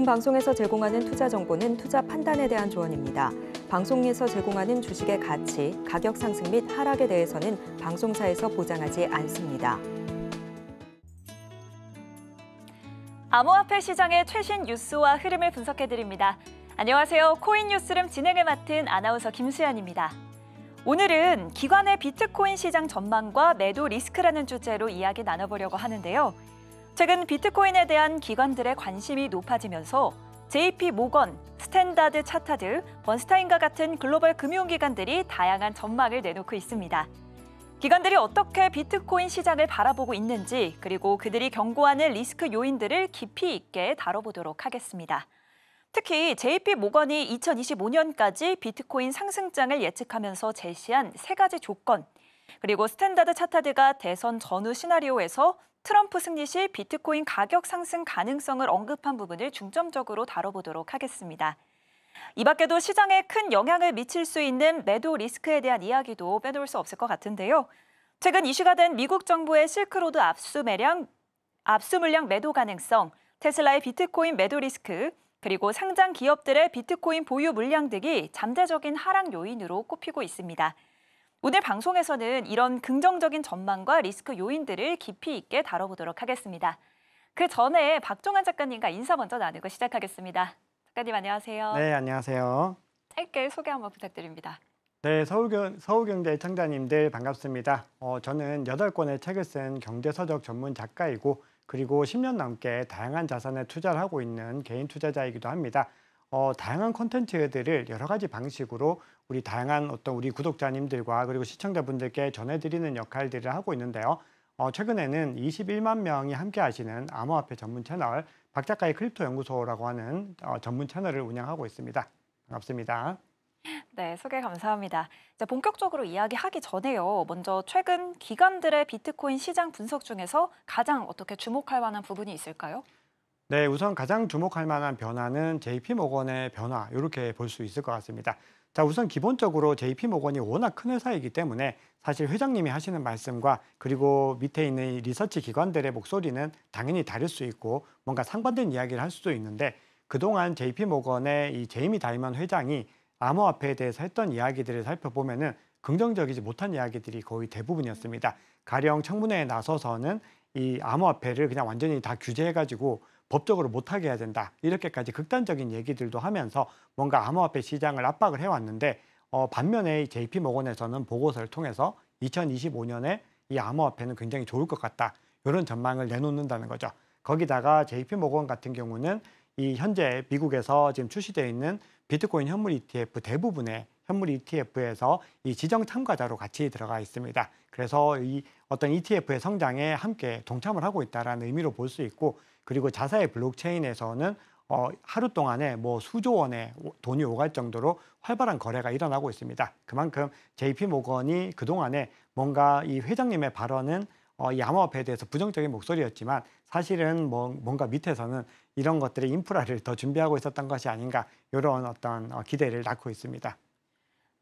본 방송에서 제공하는 투자 정보는 투자 판단에 대한 조언입니다. 방송에서 제공하는 주식의 가치, 가격 상승 및 하락에 대해서는 방송사에서 보장하지 않습니다. 암호화폐 시장의 최신 뉴스와 흐름을 분석해드립니다. 안녕하세요. 코인뉴스룸 진행을 맡은 아나운서 김수현입니다 오늘은 기관의 비트코인 시장 전망과 매도 리스크라는 주제로 이야기 나눠보려고 하는데요. 최근 비트코인에 대한 기관들의 관심이 높아지면서 JP 모건, 스탠다드 차타드, 번스타인과 같은 글로벌 금융기관들이 다양한 전망을 내놓고 있습니다. 기관들이 어떻게 비트코인 시장을 바라보고 있는지 그리고 그들이 경고하는 리스크 요인들을 깊이 있게 다뤄보도록 하겠습니다. 특히 JP 모건이 2025년까지 비트코인 상승장을 예측하면서 제시한 세 가지 조건, 그리고 스탠다드 차타드가 대선 전후 시나리오에서 트럼프 승리 시 비트코인 가격 상승 가능성을 언급한 부분을 중점적으로 다뤄보도록 하겠습니다. 이 밖에도 시장에 큰 영향을 미칠 수 있는 매도 리스크에 대한 이야기도 빼놓을 수 없을 것 같은데요. 최근 이슈가 된 미국 정부의 실크로드 압수 매량, 압수 물량 매도 가능성, 테슬라의 비트코인 매도 리스크, 그리고 상장 기업들의 비트코인 보유 물량 등이 잠재적인 하락 요인으로 꼽히고 있습니다. 오늘 방송에서는 이런 긍정적인 전망과 리스크 요인들을 깊이 있게 다뤄보도록 하겠습니다. 그 전에 박종환 작가님과 인사 먼저 나누고 시작하겠습니다. 작가님 안녕하세요. 네, 안녕하세요. 짧게 소개 한번 부탁드립니다. 네, 서울경, 서울경제 창자님들 반갑습니다. 어, 저는 여 권의 책을 쓴 경제서적 전문 작가이고 그리고 10년 넘게 다양한 자산에 투자를 하고 있는 개인 투자자이기도 합니다. 어, 다양한 콘텐츠들을 여러 가지 방식으로 우리 다양한 어떤 우리 구독자님들과 그리고 시청자분들께 전해드리는 역할들을 하고 있는데요. 어, 최근에는 21만 명이 함께 하시는 암호화폐 전문 채널 박작가의 크립토 연구소라고 하는 어, 전문 채널을 운영하고 있습니다. 반갑습니다. 네, 소개 감사합니다. 이제 본격적으로 이야기하기 전에요. 먼저 최근 기관들의 비트코인 시장 분석 중에서 가장 어떻게 주목할 만한 부분이 있을까요? 네, 우선 가장 주목할 만한 변화는 JP 모건의 변화 이렇게 볼 수 있을 것 같습니다. 자, 우선 기본적으로 JP 모건이 워낙 큰 회사이기 때문에 사실 회장님이 하시는 말씀과 그리고 밑에 있는 리서치 기관들의 목소리는 당연히 다를 수 있고 뭔가 상반된 이야기를 할 수도 있는데 그동안 JP 모건의 이 제이미 다이먼 회장이 암호화폐에 대해서 했던 이야기들을 살펴보면은 긍정적이지 못한 이야기들이 거의 대부분이었습니다. 가령 청문회에 나서서는 이 암호화폐를 그냥 완전히 다 규제해가지고 법적으로 못하게 해야 된다 이렇게까지 극단적인 얘기들도 하면서 뭔가 암호화폐 시장을 압박을 해왔는데 어, 반면에 JP 모건에서는 보고서를 통해서 2025년에 이 암호화폐는 굉장히 좋을 것 같다 이런 전망을 내놓는다는 거죠. 거기다가 JP 모건 같은 경우는 이 현재 미국에서 지금 출시되어 있는 비트코인 현물 ETF 대부분의 현물 ETF에서 이 지정 참가자로 같이 들어가 있습니다. 그래서 이 어떤 ETF의 성장에 함께 동참을 하고 있다라는 의미로 볼 수 있고 그리고 자사의 블록체인에서는 어, 하루 동안에 뭐 수조 원의 돈이 오갈 정도로 활발한 거래가 일어나고 있습니다. 그만큼 JP 모건이 그동안에 뭔가 이 회장님의 발언은 어, 야마호에 대해서 부정적인 목소리였지만 사실은 뭐, 뭔가 밑에서는 이런 것들의 인프라를 더 준비하고 있었던 것이 아닌가 이런 어떤 어, 기대를 낳고 있습니다.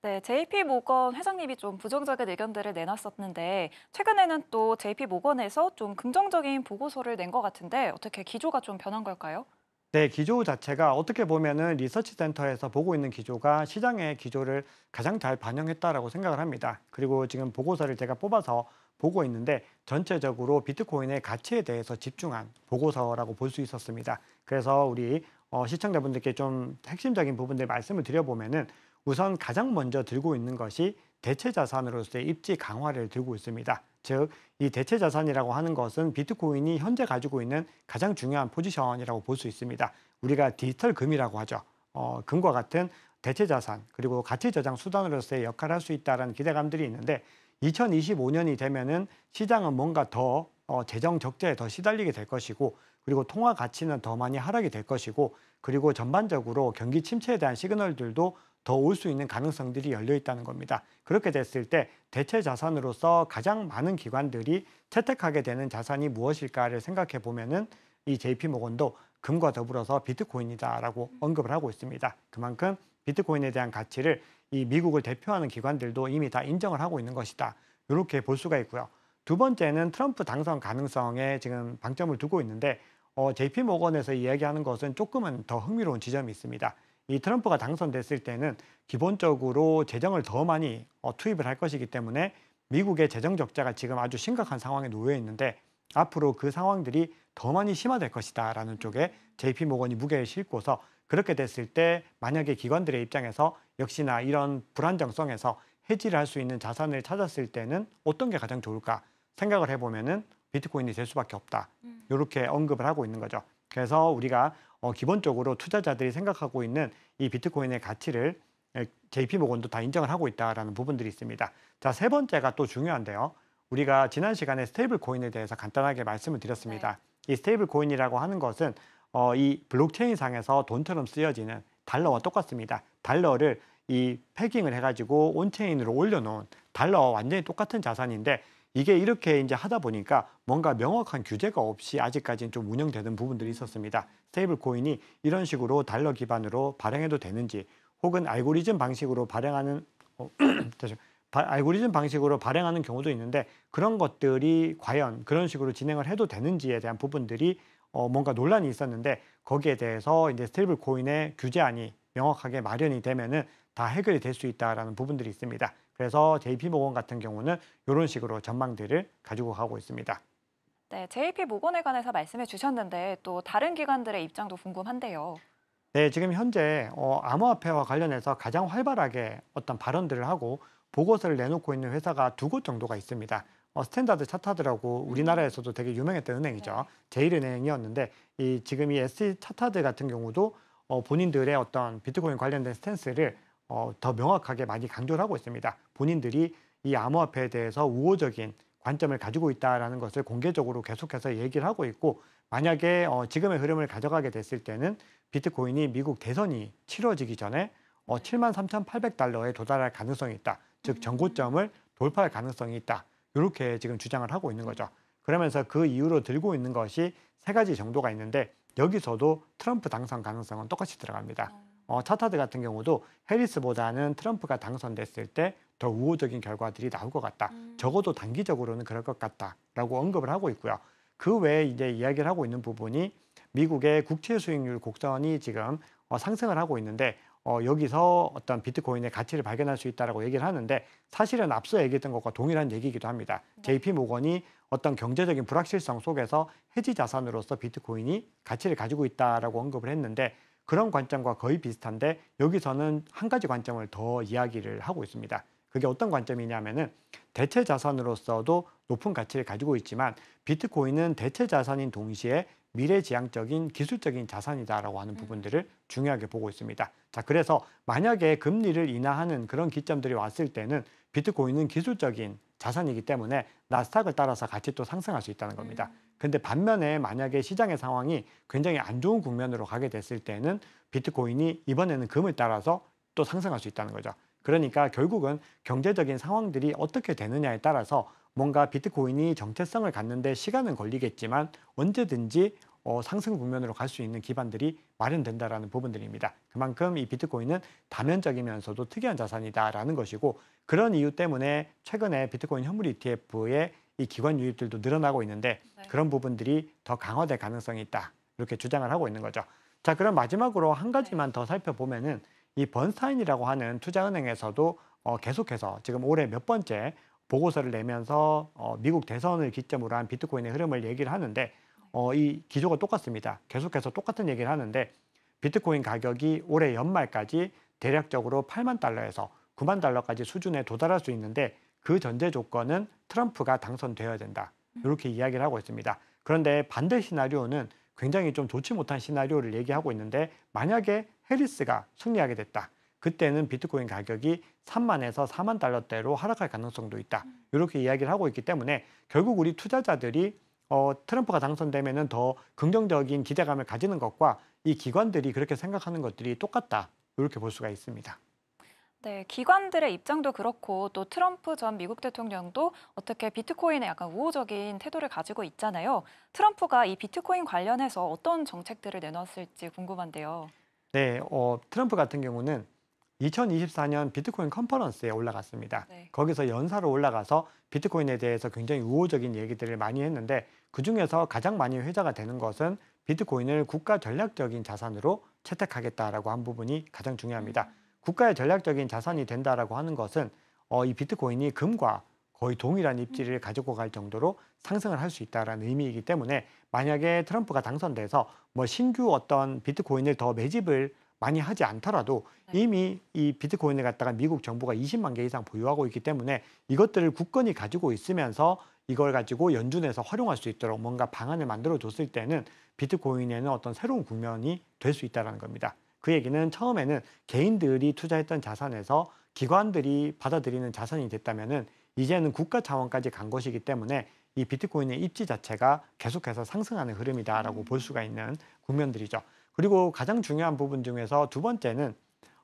네, JP 모건 회장님이 좀 부정적인 의견들을 내놨었는데 최근에는 또 JP 모건에서 좀 긍정적인 보고서를 낸 것 같은데 어떻게 기조가 좀 변한 걸까요? 네, 기조 자체가 어떻게 보면은 리서치 센터에서 보고 있는 기조가 시장의 기조를 가장 잘 반영했다라고 생각을 합니다. 그리고 지금 보고서를 제가 뽑아서 보고 있는데 전체적으로 비트코인의 가치에 대해서 집중한 보고서라고 볼 수 있었습니다. 그래서 우리 어, 시청자분들께 좀 핵심적인 부분들 말씀을 드려보면은 우선 가장 먼저 들고 있는 것이 대체 자산으로서의 입지 강화를 들고 있습니다. 즉, 이 대체 자산이라고 하는 것은 비트코인이 현재 가지고 있는 가장 중요한 포지션이라고 볼 수 있습니다. 우리가 디지털 금이라고 하죠. 어, 금과 같은 대체 자산, 그리고 가치 저장 수단으로서의 역할을 할 수 있다는 기대감들이 있는데 2025년이 되면은 시장은 뭔가 더 어, 재정 적자에 더 시달리게 될 것이고 그리고 통화 가치는 더 많이 하락이 될 것이고 그리고 전반적으로 경기 침체에 대한 시그널들도 더올수 있는 가능성들이 열려 있다는 겁니다. 그렇게 됐을 때 대체 자산으로서 가장 많은 기관들이 채택하게 되는 자산이 무엇일까를 생각해 보면은 이 JP 모건도 금과 더불어서 비트코인이다라고 음. 언급을 하고 있습니다. 그만큼 비트코인에 대한 가치를 이 미국을 대표하는 기관들도 이미 다 인정을 하고 있는 것이다. 이렇게 볼 수가 있고요. 두 번째는 트럼프 당선 가능성에 지금 방점을 두고 있는데 어, JP 모건에서 이야기하는 것은 조금은 더 흥미로운 지점이 있습니다. 이 트럼프가 당선됐을 때는 기본적으로 재정을 더 많이 어, 투입을 할 것이기 때문에 미국의 재정 적자가 지금 아주 심각한 상황에 놓여 있는데 앞으로 그 상황들이 더 많이 심화될 것이다라는 쪽에 JP 모건이 무게를 싣고서 그렇게 됐을 때 만약에 기관들의 입장에서 역시나 이런 불안정성에서 해지를 할 수 있는 자산을 찾았을 때는 어떤 게 가장 좋을까 생각을 해보면은 비트코인이 될 수밖에 없다. 이렇게 음. 언급을 하고 있는 거죠. 그래서 우리가 어, 기본적으로 투자자들이 생각하고 있는 이 비트코인의 가치를 JP 모건도 다 인정을 하고 있다라는 부분들이 있습니다. 자, 세 번째가 또 중요한데요. 우리가 지난 시간에 스테이블 코인에 대해서 간단하게 말씀을 드렸습니다. 네. 이 스테이블 코인이라고 하는 것은 어, 이 블록체인 상에서 돈처럼 쓰여지는 달러와 똑같습니다. 달러를 이 패깅을 해가지고 온체인으로 올려놓은 달러와 완전히 똑같은 자산인데 이게 이렇게 이제 하다 보니까 뭔가 명확한 규제가 없이 아직까지는 좀 운영되는 부분들이 있었습니다. 스테이블 코인이 이런 식으로 달러 기반으로 발행해도 되는지 혹은 알고리즘 방식으로 발행하는 어, 알고리즘 방식으로 발행하는 경우도 있는데 그런 것들이 과연 그런 식으로 진행을 해도 되는지에 대한 부분들이 어, 뭔가 논란이 있었는데 거기에 대해서 이제 스테이블 코인의 규제안이 명확하게 마련이 되면은 다 해결이 될 수 있다라는 부분들이 있습니다. 그래서 JP모건 같은 경우는 이런 식으로 전망들을 가지고 가고 있습니다. 네, JP모건에 관해서 말씀해 주셨는데 또 다른 기관들의 입장도 궁금한데요. 네, 지금 현재 어, 암호화폐와 관련해서 가장 활발하게 어떤 발언들을 하고 보고서를 내놓고 있는 회사가 두 곳 정도가 있습니다. 어, 스탠다드 차타드라고 우리나라에서도 되게 유명했던 은행이죠. 네. 제일은행이었는데 이 지금 이 SC 차타드 같은 경우도 어, 본인들의 어떤 비트코인 관련된 스탠스를 어, 더 명확하게 많이 강조를 하고 있습니다. 본인들이 이 암호화폐에 대해서 우호적인 관점을 가지고 있다라는 것을 공개적으로 계속해서 얘기를 하고 있고 만약에 어, 지금의 흐름을 가져가게 됐을 때는 비트코인이 미국 대선이 치러지기 전에 어, 7만 3,800달러에 도달할 가능성이 있다. 즉 음. 전고점을 돌파할 가능성이 있다. 이렇게 지금 주장을 하고 있는 거죠. 그러면서 그 이유로 들고 있는 것이 세 가지 정도가 있는데 여기서도 트럼프 당선 가능성은 똑같이 들어갑니다. 어. 어, 차타드 같은 경우도 해리스보다는 트럼프가 당선됐을 때 더 우호적인 결과들이 나올 것 같다. 음. 적어도 단기적으로는 그럴 것 같다라고 언급을 하고 있고요. 그 외에 이제 이야기를 하고 있는 부분이 미국의 국채 수익률 곡선이 지금 어, 상승을 하고 있는데 어, 여기서 어떤 비트코인의 가치를 발견할 수 있다라고 얘기를 하는데 사실은 앞서 얘기했던 것과 동일한 얘기이기도 합니다. 네. JP 모건이 어떤 경제적인 불확실성 속에서 해지 자산으로서 비트코인이 가치를 가지고 있다라고 언급을 했는데 그런 관점과 거의 비슷한데 여기서는 한 가지 관점을 더 이야기를 하고 있습니다. 그게 어떤 관점이냐면은 대체 자산으로서도 높은 가치를 가지고 있지만 비트코인은 대체 자산인 동시에 미래지향적인 기술적인 자산이다라고 하는 음. 부분들을 중요하게 보고 있습니다. 자, 그래서 만약에 금리를 인하하는 그런 기점들이 왔을 때는 비트코인은 기술적인 자산이기 때문에 나스닥을 따라서 가치 또 상승할 수 있다는 겁니다. 음. 근데 반면에 만약에 시장의 상황이 굉장히 안 좋은 국면으로 가게 됐을 때는 비트코인이 이번에는 금을 따라서 또 상승할 수 있다는 거죠. 그러니까 결국은 경제적인 상황들이 어떻게 되느냐에 따라서 뭔가 비트코인이 정체성을 갖는데 시간은 걸리겠지만 언제든지 어, 상승 국면으로 갈 수 있는 기반들이 마련된다라는 부분들입니다. 그만큼 이 비트코인은 다면적이면서도 특이한 자산이다라는 것이고 그런 이유 때문에 최근에 비트코인 현물 ETF의 이 기관 유입들도 늘어나고 있는데 네. 그런 부분들이 더 강화될 가능성이 있다. 이렇게 주장을 하고 있는 거죠. 자, 그럼 마지막으로 한 가지만 네. 더 살펴보면은 이 번스타인이라고 하는 투자은행에서도 어, 계속해서 지금 올해 몇 번째 보고서를 내면서 어, 미국 대선을 기점으로 한 비트코인의 흐름을 얘기를 하는데 네. 어, 이 기조가 똑같습니다. 계속해서 똑같은 얘기를 하는데 비트코인 가격이 올해 연말까지 대략적으로 8만 달러에서 9만 달러까지 수준에 도달할 수 있는데 그 전제 조건은 트럼프가 당선되어야 된다. 이렇게 이야기를 하고 있습니다. 그런데 반대 시나리오는 굉장히 좀 좋지 못한 시나리오를 얘기하고 있는데 만약에 해리스가 승리하게 됐다. 그때는 비트코인 가격이 3만에서 4만 달러대로 하락할 가능성도 있다. 이렇게 이야기를 하고 있기 때문에 결국 우리 투자자들이 어, 트럼프가 당선되면 더 긍정적인 기대감을 가지는 것과 이 기관들이 그렇게 생각하는 것들이 똑같다. 이렇게 볼 수가 있습니다. 네, 기관들의 입장도 그렇고 또 트럼프 전 미국 대통령도 어떻게 비트코인에 약간 우호적인 태도를 가지고 있잖아요. 트럼프가 이 비트코인 관련해서 어떤 정책들을 내놨을지 궁금한데요. 네, 어, 트럼프 같은 경우는 2024년 비트코인 컨퍼런스에 올라갔습니다. 네. 거기서 연사로 올라가서 비트코인에 대해서 굉장히 우호적인 얘기들을 많이 했는데 그중에서 가장 많이 회자가 되는 것은 비트코인을 국가 전략적인 자산으로 채택하겠다라고 한 부분이 가장 중요합니다. 음. 국가의 전략적인 자산이 된다라고 하는 것은 어, 이 비트코인이 금과 거의 동일한 입지를 음. 가지고 갈 정도로 상승을 할 수 있다라는 의미이기 때문에 만약에 트럼프가 당선돼서 뭐 신규 어떤 비트코인을 더 매집을 많이 하지 않더라도 네. 이미 이 비트코인을 갖다가 미국 정부가 20만 개 이상 보유하고 있기 때문에 이것들을 굳건히 가지고 있으면서 이걸 가지고 연준에서 활용할 수 있도록 뭔가 방안을 만들어 줬을 때는 비트코인에는 어떤 새로운 국면이 될 수 있다는 라 겁니다. 그 얘기는 처음에는 개인들이 투자했던 자산에서 기관들이 받아들이는 자산이 됐다면은 이제는 국가 자원까지 간 것이기 때문에 이 비트코인의 입지 자체가 계속해서 상승하는 흐름이다라고 볼 수가 있는 국면들이죠. 그리고 가장 중요한 부분 중에서 두 번째는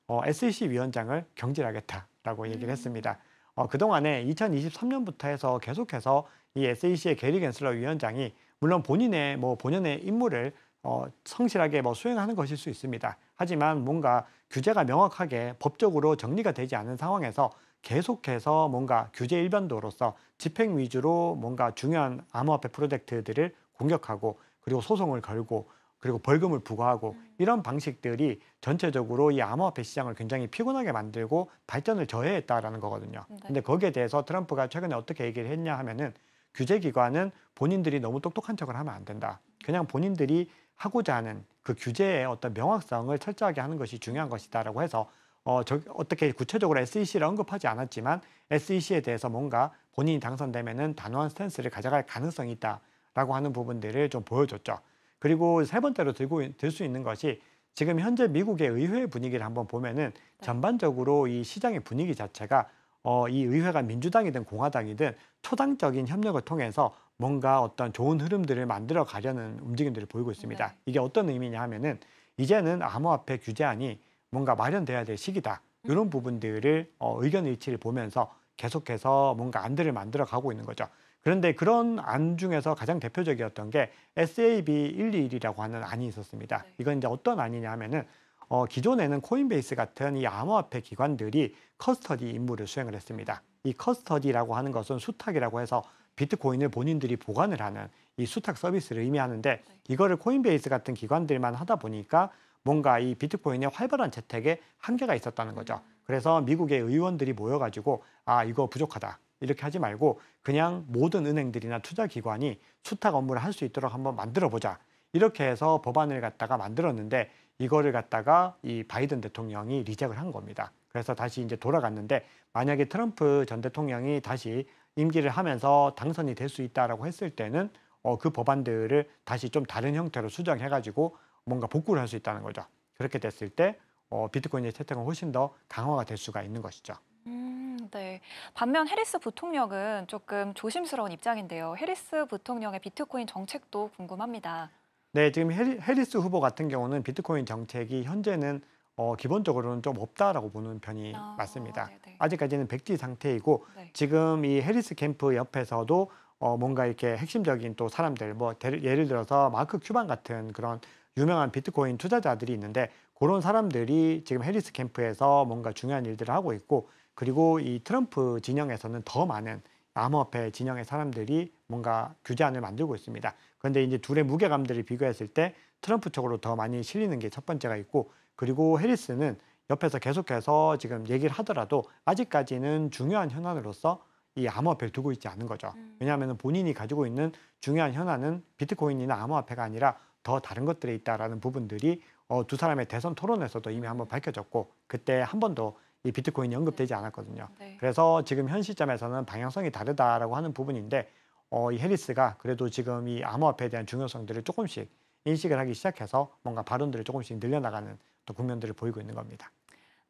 어, SEC 위원장을 경질하겠다라고 음. 얘기를 했습니다. 어, 그동안에 2023년부터 해서 계속해서 이 SEC의 게리 겐슬러 위원장이 물론 본인의 뭐 본연의 임무를 어, 성실하게 뭐 수행하는 것일 수 있습니다. 하지만 뭔가 규제가 명확하게 법적으로 정리가 되지 않은 상황에서 계속해서 뭔가 규제 일변도로서 집행 위주로 뭔가 중요한 암호화폐 프로젝트들을 공격하고 그리고 소송을 걸고 그리고 벌금을 부과하고 음. 이런 방식들이 전체적으로 이 암호화폐 시장을 굉장히 피곤하게 만들고 발전을 저해했다라는 거거든요. 네. 근데 거기에 대해서 트럼프가 최근에 어떻게 얘기를 했냐 하면은 규제기관은 본인들이 너무 똑똑한 척을 하면 안 된다. 그냥 본인들이 하고자 하는 그 규제의 어떤 명확성을 철저하게 하는 것이 중요한 것이다라고 해서 어, 저, 어떻게 구체적으로 SEC를 언급하지 않았지만 SEC에 대해서 뭔가 본인이 당선되면은 단호한 스탠스를 가져갈 가능성이 있다라고 하는 부분들을 좀 보여줬죠. 그리고 세 번째로 들고 들 수 있는 것이 지금 현재 미국의 의회 분위기를 한번 보면은 네. 전반적으로 이 시장의 분위기 자체가 어, 이 의회가 민주당이든 공화당이든 초당적인 협력을 통해서 뭔가 어떤 좋은 흐름들을 만들어 가려는 움직임들을 보이고 있습니다. 네. 이게 어떤 의미냐 하면은 이제는 암호화폐 규제안이 뭔가 마련돼야 될 시기다. 음. 이런 부분들을 어, 의견 일치를 보면서 계속해서 뭔가 안들을 만들어 가고 있는 거죠. 그런데 그런 안 중에서 가장 대표적이었던 게 SAB 121이라고 하는 안이 있었습니다. 네. 이건 이제 어떤 안이냐 하면은 어, 기존에는 코인베이스 같은 이 암호화폐 기관들이 커스터디 임무를 수행을 했습니다. 이 커스터디라고 하는 것은 수탁이라고 해서 비트코인을 본인들이 보관을 하는 이 수탁 서비스를 의미하는데 네. 이거를 코인베이스 같은 기관들만 하다 보니까 뭔가 이 비트코인의 활발한 재택에 한계가 있었다는 거죠. 음. 그래서 미국의 의원들이 모여가지고 아 이거 부족하다 이렇게 하지 말고 그냥 모든 은행들이나 투자기관이 수탁 업무를 할 수 있도록 한번 만들어 보자 이렇게 해서 법안을 갖다가 만들었는데 이거를 갖다가 이 바이든 대통령이 리젝을 한 겁니다. 그래서 다시 이제 돌아갔는데 만약에 트럼프 전 대통령이 다시 임기를 하면서 당선이 될 수 있다라고 했을 때는 어, 그 법안들을 다시 좀 다른 형태로 수정해가지고 뭔가 복구를 할 수 있다는 거죠. 그렇게 됐을 때 어, 비트코인의 채택은 훨씬 더 강화가 될 수가 있는 것이죠. 음, 네. 반면 해리스 부통령은 조금 조심스러운 입장인데요. 해리스 부통령의 비트코인 정책도 궁금합니다. 네, 지금 해리스 후보 같은 경우는 비트코인 정책이 현재는 어, 기본적으로는 좀 없다라고 보는 편이 아, 맞습니다. 네네. 아직까지는 백지 상태이고 네. 지금 이 해리스 캠프 옆에서도 어, 뭔가 이렇게 핵심적인 또 사람들 뭐 예를 들어서 마크 큐반 같은 그런 유명한 비트코인 투자자들이 있는데 그런 사람들이 지금 해리스 캠프에서 뭔가 중요한 일들을 하고 있고 그리고 이 트럼프 진영에서는 더 많은 암호화폐 진영의 사람들이 뭔가 규제안을 만들고 있습니다. 그런데 이제 둘의 무게감들을 비교했을 때 트럼프 쪽으로 더 많이 실리는 게 첫 번째가 있고 그리고 해리스는 옆에서 계속해서 지금 얘기를 하더라도 아직까지는 중요한 현안으로서 이 암호화폐를 두고 있지 않은 거죠. 음. 왜냐하면 본인이 가지고 있는 중요한 현안은 비트코인이나 암호화폐가 아니라 더 다른 것들에 있다라는 부분들이 어, 두 사람의 대선 토론에서도 이미 한번 밝혀졌고 그때 한 번도 이 비트코인이 언급되지 음. 않았거든요. 네. 그래서 지금 현 시점에서는 방향성이 다르다라고 하는 부분인데 어, 이 해리스가 그래도 지금 이 암호화폐에 대한 중요성들을 조금씩 인식을 하기 시작해서 뭔가 발언들을 조금씩 늘려나가는 또 국면들을 보이고 있는 겁니다.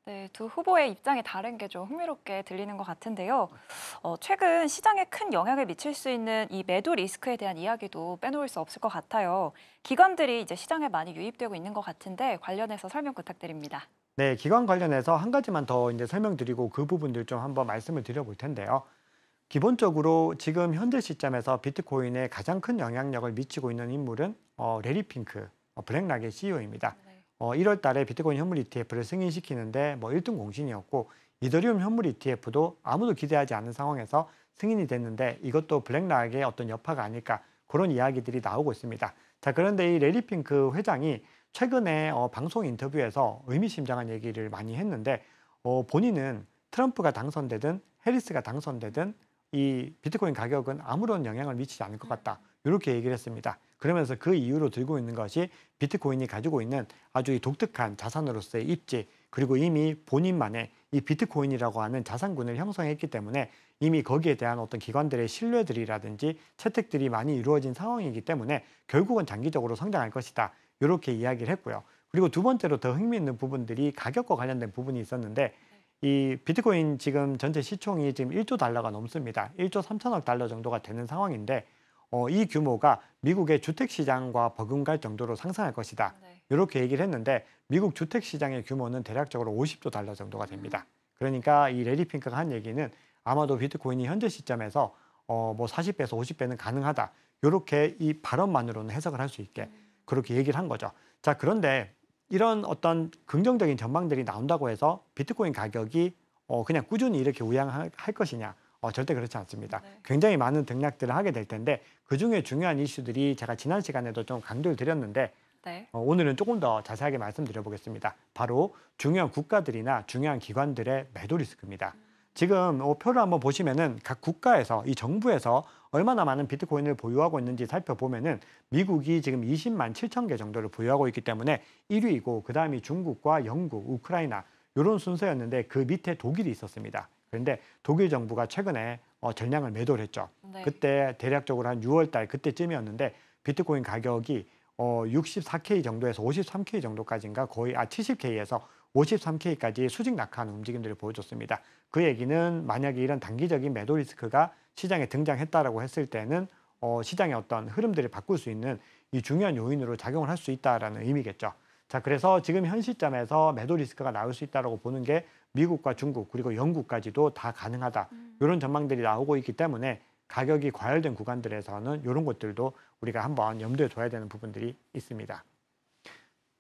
네, 두 후보의 입장이 다른 게 좀 흥미롭게 들리는 것 같은데요. 어, 최근 시장에 큰 영향을 미칠 수 있는 이 매도 리스크에 대한 이야기도 빼놓을 수 없을 것 같아요. 기관들이 이제 시장에 많이 유입되고 있는 것 같은데 관련해서 설명 부탁드립니다. 네, 기관 관련해서 한 가지만 더 이제 설명드리고 그 부분들 좀 한번 말씀을 드려볼 텐데요. 기본적으로 지금 현재 시점에서 비트코인에 가장 큰 영향력을 미치고 있는 인물은 어, 레리 핑크, 어, 블랙락의 CEO입니다. 어, 1월 달에 비트코인 현물 ETF를 승인시키는데 뭐 1등 공신이었고 이더리움 현물 ETF도 아무도 기대하지 않는 상황에서 승인이 됐는데 이것도 블랙락의 어떤 여파가 아닐까 그런 이야기들이 나오고 있습니다. 자 그런데 이 레리핑크 회장이 최근에 어, 방송 인터뷰에서 의미심장한 얘기를 많이 했는데 어, 본인은 트럼프가 당선되든 해리스가 당선되든 이 비트코인 가격은 아무런 영향을 미치지 않을 것 같다. 이렇게 얘기를 했습니다. 그러면서 그 이유로 들고 있는 것이 비트코인이 가지고 있는 아주 독특한 자산으로서의 입지 그리고 이미 본인만의 이 비트코인이라고 하는 자산군을 형성했기 때문에 이미 거기에 대한 어떤 기관들의 신뢰들이라든지 채택들이 많이 이루어진 상황이기 때문에 결국은 장기적으로 성장할 것이다. 이렇게 이야기를 했고요. 그리고 두 번째로 더 흥미있는 부분들이 가격과 관련된 부분이 있었는데 이 비트코인 지금 전체 시총이 지금 1조 달러가 넘습니다. 1조 3천억 달러 정도가 되는 상황인데 어, 이 규모가 미국의 주택 시장과 버금갈 정도로 상승할 것이다. 네. 이렇게 얘기를 했는데 미국 주택 시장의 규모는 대략적으로 50조 달러 정도가 됩니다. 음. 그러니까 이레디 핑크가 한 얘기는 아마도 비트코인이 현재 시점에서 어, 뭐 40배에서 50배는 가능하다. 이렇게 이 발언만으로는 해석을 할 수 있게 음. 그렇게 얘기를 한 거죠. 자, 그런데 이런 어떤 긍정적인 전망들이 나온다고 해서 비트코인 가격이 어, 그냥 꾸준히 이렇게 우양할 것이냐. 어, 절대 그렇지 않습니다. 네. 굉장히 많은 등락들을 하게 될 텐데 그중에 중요한 이슈들이 제가 지난 시간에도 좀 강조를 드렸는데 네. 어, 오늘은 조금 더 자세하게 말씀드려보겠습니다. 바로 중요한 국가들이나 중요한 기관들의 매도 리스크입니다. 음. 지금 어, 표를 한번 보시면은 각 국가에서 이 정부에서 얼마나 많은 비트코인을 보유하고 있는지 살펴보면은 미국이 지금 20만 7천 개 정도를 보유하고 있기 때문에 1위이고 그 다음이 중국과 영국, 우크라이나 이런 순서였는데 그 밑에 독일이 있었습니다. 그런데 독일 정부가 최근에 어, 전량을 매도를 했죠. 네. 그때 대략적으로 한 6월 달 그때쯤이었는데 비트코인 가격이 어, 64K 정도에서 53K 정도까지인가 거의 아 70K에서 53K까지 수직 낙하하는 움직임들을 보여줬습니다. 그 얘기는 만약에 이런 단기적인 매도 리스크가 시장에 등장했다라고 했을 때는 어, 시장의 어떤 흐름들을 바꿀 수 있는 이 중요한 요인으로 작용을 할 수 있다라는 의미겠죠. 자, 그래서 지금 현 시점에서 매도 리스크가 나올 수 있다라고 보는 게 미국과 중국 그리고 영국까지도 다 가능하다 음. 이런 전망들이 나오고 있기 때문에 가격이 과열된 구간들에서는 이런 것들도 우리가 한번 염두에 둬야 되는 부분들이 있습니다.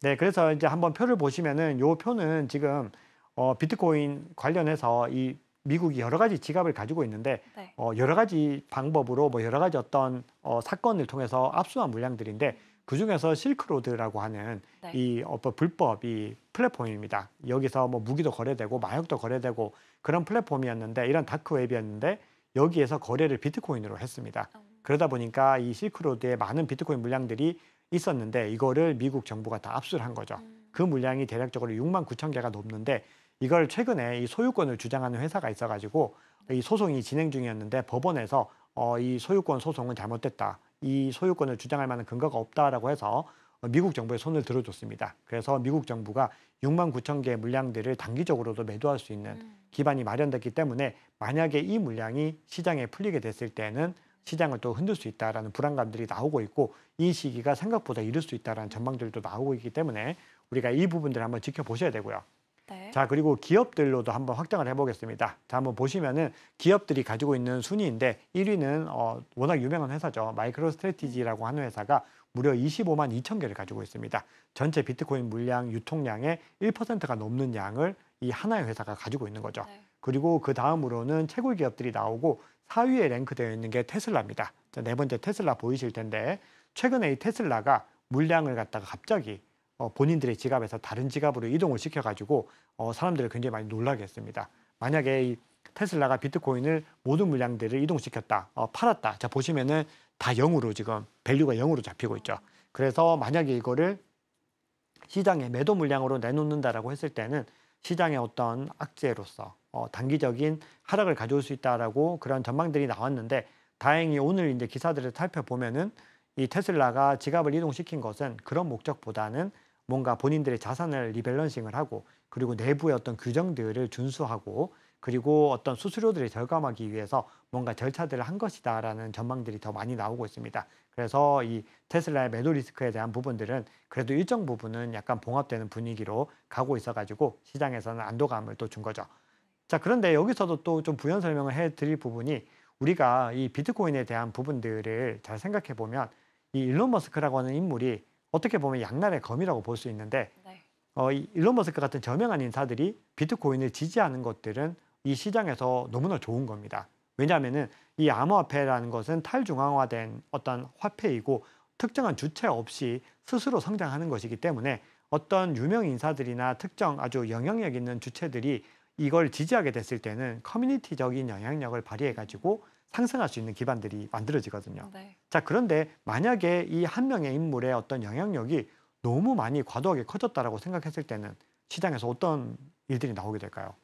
네, 그래서 이제 한번 표를 보시면은 요 표는 지금 어, 비트코인 관련해서 이 미국이 여러 가지 지갑을 가지고 있는데 네. 어, 여러 가지 방법으로 뭐 여러 가지 어떤 어, 사건을 통해서 압수한 물량들인데 그중에서 실크로드라고 하는 네. 이 어떤 불법 이 플랫폼입니다. 여기서 뭐 무기도 거래되고 마약도 거래되고 그런 플랫폼이었는데 이런 다크웹이었는데 여기에서 거래를 비트코인으로 했습니다. 어. 그러다 보니까 이 실크로드에 많은 비트코인 물량들이 있었는데 이거를 미국 정부가 다 압수를 한 거죠. 음. 그 물량이 대략적으로 6만 9천 개가 넘는데 이걸 최근에 이 소유권을 주장하는 회사가 있어가지고 이 소송이 진행 중이었는데 법원에서 어, 이 소유권 소송은 잘못됐다. 이 소유권을 주장할 만한 근거가 없다라고 해서 미국 정부의 손을 들어줬습니다. 그래서 미국 정부가 6만 9천 개의 물량들을 단기적으로도 매도할 수 있는 음. 기반이 마련됐기 때문에 만약에 이 물량이 시장에 풀리게 됐을 때는 시장을 또 흔들 수 있다라는 불안감들이 나오고 있고 이 시기가 생각보다 이를 수 있다라는 전망들도 나오고 있기 때문에 우리가 이 부분들을 한번 지켜보셔야 되고요. 네. 자 그리고 기업들로도 한번 확장을 해보겠습니다. 자 한번 보시면은 기업들이 가지고 있는 순위인데 1위는 어, 워낙 유명한 회사죠. 마이크로스트레티지라고 하는 회사가 무려 25만 2천 개를 가지고 있습니다. 전체 비트코인 물량 유통량의 1%가 넘는 양을 이 하나의 회사가 가지고 있는 거죠. 네. 그리고 그 다음으로는 채굴 기업들이 나오고 4위에 랭크되어 있는 게 테슬라입니다. 자, 네 번째 테슬라 보이실 텐데 최근에 이 테슬라가 물량을 갖다가 갑자기 어, 본인들의 지갑에서 다른 지갑으로 이동을 시켜가지고 어, 사람들을 굉장히 많이 놀라게 했습니다. 만약에 이 테슬라가 비트코인을 모든 물량들을 이동시켰다, 어, 팔았다. 자 보시면은 다0으로 지금 밸류가 0으로 잡히고 있죠. 그래서 만약에 이거를 시장에 매도 물량으로 내놓는다라고 했을 때는 시장의 어떤 악재로서 어, 단기적인 하락을 가져올 수 있다라고 그런 전망들이 나왔는데 다행히 오늘 이제 기사들을 살펴보면은 이 테슬라가 지갑을 이동시킨 것은 그런 목적보다는 뭔가 본인들의 자산을 리밸런싱을 하고 그리고 내부의 어떤 규정들을 준수하고 그리고 어떤 수수료들을 절감하기 위해서 뭔가 절차들을 한 것이다라는 전망들이 더 많이 나오고 있습니다. 그래서 이 테슬라의 매도 리스크에 대한 부분들은 그래도 일정 부분은 약간 봉합되는 분위기로 가고 있어가지고 시장에서는 안도감을 또 준 거죠. 자, 그런데 여기서도 또 좀 부연 설명을 해 드릴 부분이 우리가 이 비트코인에 대한 부분들을 잘 생각해 보면 이 일론 머스크라고 하는 인물이 어떻게 보면 양날의 검이라고 볼 수 있는데 네. 어, 이 일론 머스크 같은 저명한 인사들이 비트코인을 지지하는 것들은 이 시장에서 너무나 좋은 겁니다. 왜냐하면은 이 암호화폐라는 것은 탈중앙화된 어떤 화폐이고 특정한 주체 없이 스스로 성장하는 것이기 때문에 어떤 유명 인사들이나 특정 아주 영향력 있는 주체들이 이걸 지지하게 됐을 때는 커뮤니티적인 영향력을 발휘해가지고 상승할 수 있는 기반들이 만들어지거든요. 네. 자, 그런데 만약에 이 한 명의 인물의 어떤 영향력이 너무 많이 과도하게 커졌다라고 생각했을 때는 시장에서 어떤 일들이 나오게 될까요?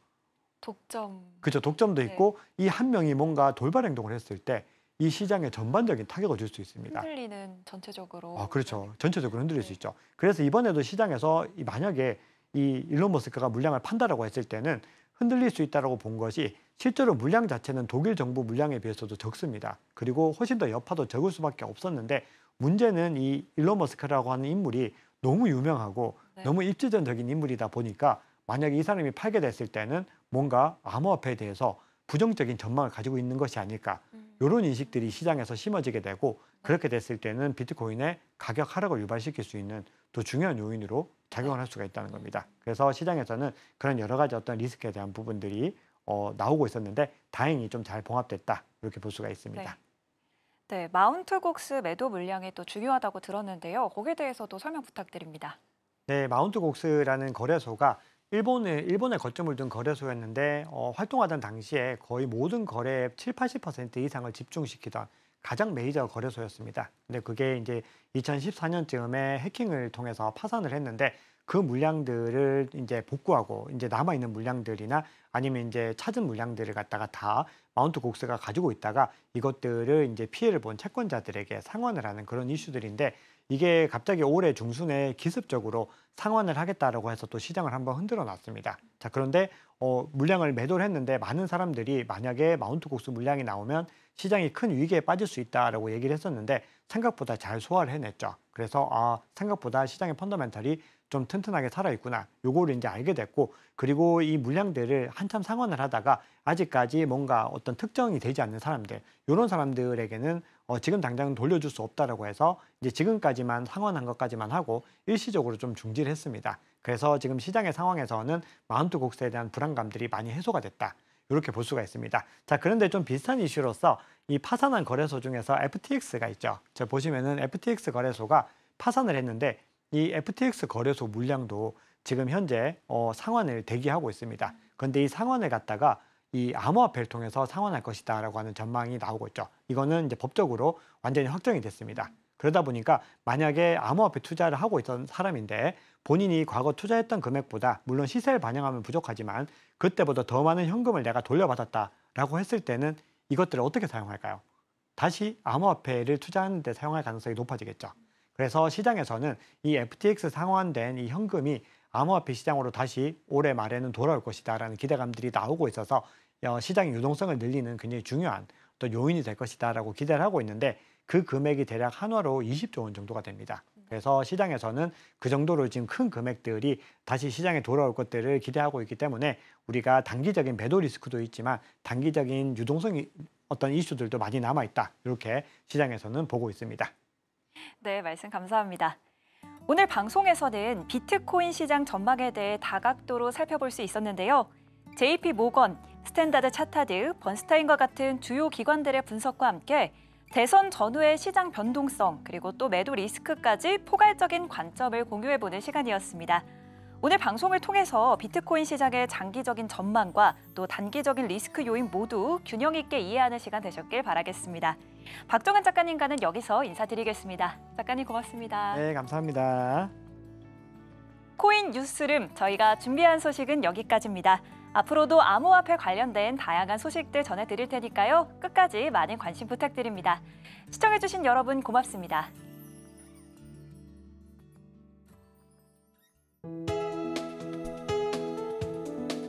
독점. 그죠. 독점도 네. 있고 이 한 명이 뭔가 돌발 행동을 했을 때 이시장에 전반적인 타격을 줄 수 있습니다. 흔들리는 전체적으로. 아, 그렇죠. 네. 전체적으로 흔들릴 네. 수 있죠. 그래서 이번에도 시장에서 만약에 이 일론 머스크가 물량을 판다라고 했을 때는 흔들릴 수 있다고 본 것이 실제로 물량 자체는 독일 정부 물량에 비해서도 적습니다. 그리고 훨씬 더 여파도 적을 수밖에 없었는데 문제는 이 일론 머스크라고 하는 인물이 너무 유명하고 네. 너무 입지전적인 인물이다 보니까 만약에 이 사람이 팔게 됐을 때는 뭔가 암호화폐에 대해서 부정적인 전망을 가지고 있는 것이 아닐까 음. 이런 인식들이 시장에서 심어지게 되고 네. 그렇게 됐을 때는 비트코인의 가격 하락을 유발시킬 수 있는 또 중요한 요인으로 작용을 할 수가 있다는 겁니다. 그래서 시장에서는 그런 여러 가지 어떤 리스크에 대한 부분들이 어, 나오고 있었는데 다행히 좀 잘 봉합됐다 이렇게 볼 수가 있습니다. 네. 네 마운트곡스 매도 물량이 또 중요하다고 들었는데요. 거기에 대해서도 설명 부탁드립니다. 네, 마운트곡스라는 거래소가 일본에, 일본에 거점을 둔 거래소였는데 어, 활동하던 당시에 거의 모든 거래의 7, 80% 이상을 집중시키던 가장 메이저 거래소였습니다. 근데 그게 이제 2014년쯤에 해킹을 통해서 파산을 했는데 그 물량들을 이제 복구하고 이제 남아 있는 물량들이나 아니면 이제 찾은 물량들을 갖다가 다 마운트 곡스가 가지고 있다가 이것들을 이제 피해를 본 채권자들에게 상환을 하는 그런 이슈들인데 이게 갑자기 올해 중순에 기습적으로 상환을 하겠다라고 해서 또 시장을 한번 흔들어 놨습니다. 자, 그런데 어, 물량을 매도를 했는데 많은 사람들이 만약에 마운트 곡수 물량이 나오면 시장이 큰 위기에 빠질 수 있다라고 얘기를 했었는데 생각보다 잘 소화를 해냈죠. 그래서 아, 생각보다 시장의 펀더멘털이 좀 튼튼하게 살아있구나. 요거를 이제 알게 됐고, 그리고 이 물량들을 한참 상환을 하다가 아직까지 뭔가 어떤 특정이 되지 않는 사람들, 요런 사람들에게는 어, 지금 당장은 돌려줄 수 없다라고 해서 이제 지금까지만 상환한 것까지만 하고 일시적으로 좀 중지를 했습니다. 그래서 지금 시장의 상황에서는 마운트 곡스에 대한 불안감들이 많이 해소가 됐다. 이렇게 볼 수가 있습니다. 자, 그런데 좀 비슷한 이슈로서 이 파산한 거래소 중에서 FTX가 있죠. 저 보시면은 FTX 거래소가 파산을 했는데 이 FTX 거래소 물량도 지금 현재 어, 상환을 대기하고 있습니다. 그런데 이 상환을 갖다가 이 암호화폐를 통해서 상환할 것이다라고 하는 전망이 나오고 있죠. 이거는 이제 법적으로 완전히 확정이 됐습니다. 그러다 보니까 만약에 암호화폐 투자를 하고 있던 사람인데 본인이 과거 투자했던 금액보다 물론 시세를 반영하면 부족하지만 그때보다 더 많은 현금을 내가 돌려받았다라고 했을 때는 이것들을 어떻게 사용할까요? 다시 암호화폐를 투자하는 데 사용할 가능성이 높아지겠죠. 그래서 시장에서는 이 FTX 상환된 이 현금이 암호화폐 시장으로 다시 올해 말에는 돌아올 것이다라는 기대감들이 나오고 있어서 어, 시장의 유동성을 늘리는 굉장히 중요한 또 요인이 될 것이다라고 기대를 하고 있는데 그 금액이 대략 한화로 20조 원 정도가 됩니다. 그래서 시장에서는 그 정도로 지금 큰 금액들이 다시 시장에 돌아올 것들을 기대하고 있기 때문에 우리가 단기적인 매도 리스크도 있지만 단기적인 유동성이 어떤 이슈들도 많이 남아 있다. 이렇게 시장에서는 보고 있습니다. 네, 말씀 감사합니다. 오늘 방송에서는 비트코인 시장 전망에 대해 다각도로 살펴볼 수 있었는데요. JP 모건, 스탠다드 차타드, 번스타인과 같은 주요 기관들의 분석과 함께 대선 전후의 시장 변동성 그리고 또 매도 리스크까지 포괄적인 관점을 공유해보는 시간이었습니다. 오늘 방송을 통해서 비트코인 시장의 장기적인 전망과 또 단기적인 리스크 요인 모두 균형 있게 이해하는 시간 되셨길 바라겠습니다. 박정환 작가님과는 여기서 인사드리겠습니다. 작가님 고맙습니다. 네, 감사합니다. 코인 뉴스룸 저희가 준비한 소식은 여기까지입니다. 앞으로도 암호화폐 관련된 다양한 소식들 전해드릴 테니까요. 끝까지 많은 관심 부탁드립니다. 시청해주신 여러분 고맙습니다.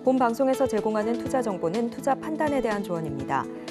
본 방송에서 제공하는 투자 정보는 투자 판단에 대한 조언입니다.